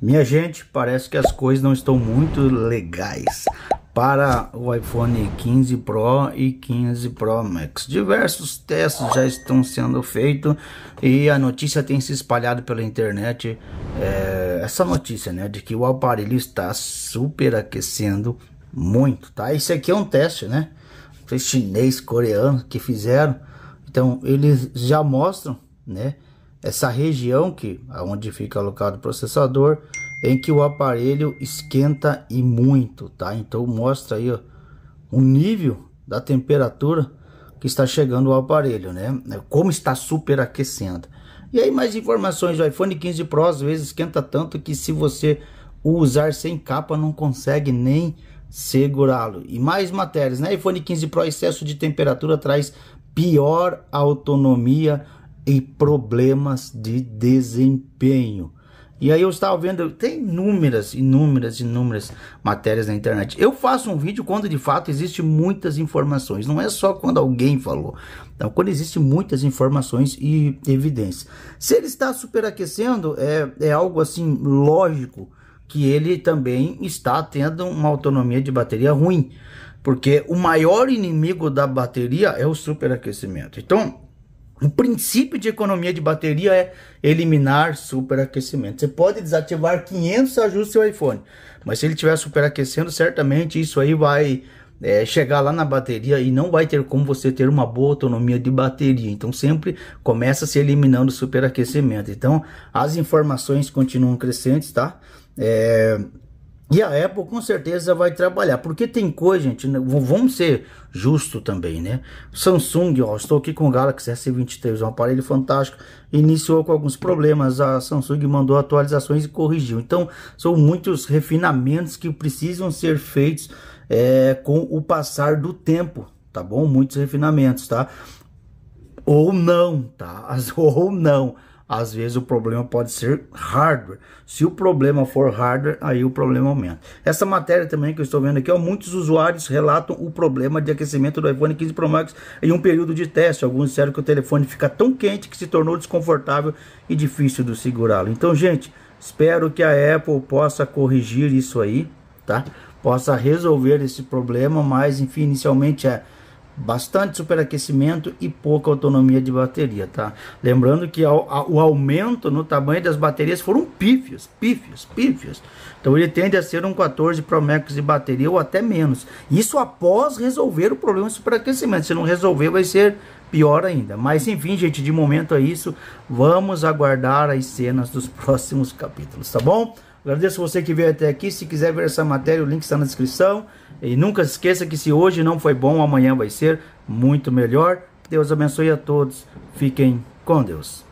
Minha gente, parece que as coisas não estão muito legais para o iPhone 15 Pro e 15 Pro Max. Diversos testes já estão sendo feitos e a notícia tem se espalhado pela internet. É, essa notícia, né, de que o aparelho está superaquecendo muito, tá? Isso aqui é um teste, né? Foi chinês, coreano que fizeram. Então eles já mostram, né? essa região que aonde fica alocado o processador em que o aparelho esquenta e muito tá então mostra aí ó, o nível da temperatura que está chegando o aparelho né como está superaquecendo e aí mais informações o iPhone 15 Pro às vezes esquenta tanto que se você o usar sem capa não consegue nem segurá-lo e mais matérias né iPhone 15 Pro excesso de temperatura traz pior autonomia e problemas de desempenho. E aí eu estava vendo, tem inúmeras, inúmeras, inúmeras matérias na internet. Eu faço um vídeo quando de fato existe muitas informações, não é só quando alguém falou. Então, quando existe muitas informações e evidências. Se ele está superaquecendo, é, é algo assim lógico que ele também está tendo uma autonomia de bateria ruim, porque o maior inimigo da bateria é o superaquecimento. Então, o princípio de economia de bateria é eliminar superaquecimento. Você pode desativar 500 ajustes do seu iPhone, mas se ele estiver superaquecendo, certamente isso aí vai é, chegar lá na bateria e não vai ter como você ter uma boa autonomia de bateria. Então sempre começa se eliminando o superaquecimento. Então as informações continuam crescentes, tá? É, e a Apple com certeza vai trabalhar, porque tem coisa, gente, né, vamos ser justo também, né? Samsung, ó, estou aqui com o Galaxy S23, é um aparelho fantástico, iniciou com alguns problemas, a Samsung mandou atualizações e corrigiu. Então, são muitos refinamentos que precisam ser feitos é, com o passar do tempo, tá bom? Muitos refinamentos, tá? Ou não, tá? Ou não. Às vezes o problema pode ser hardware. Se o problema for hardware, aí o problema aumenta. Essa matéria também que eu estou vendo aqui, ó, muitos usuários relatam o problema de aquecimento do iPhone 15 Pro Max em um período de teste. Alguns disseram que o telefone fica tão quente que se tornou desconfortável e difícil de segurá-lo. Então, gente, espero que a Apple possa corrigir isso aí, tá? Possa resolver esse problema, mas enfim, inicialmente é bastante superaquecimento e pouca autonomia de bateria, tá? Lembrando que o aumento no tamanho das baterias foram pífios, pífios, pífios. Então ele tende a ser um 14 Pro Max de bateria ou até menos. Isso após resolver o problema de superaquecimento. Se não resolver, vai ser pior ainda. Mas enfim, gente, de momento é isso. Vamos aguardar as cenas dos próximos capítulos, tá bom? Agradeço você que veio até aqui. Se quiser ver essa matéria, o link está na descrição. E nunca esqueça que se hoje não foi bom, amanhã vai ser muito melhor. Deus abençoe a todos. Fiquem com Deus.